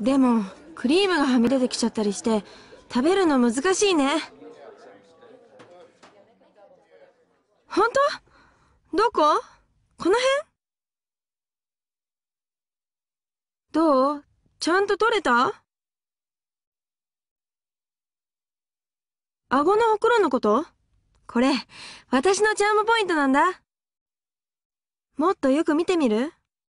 でもクリームがはみ出てきちゃったりして食べるの難しいね本当どここの辺どうちゃんと取れた顎のほくろのことこれ、私のチャームポイントなんだ。もっとよく見てみる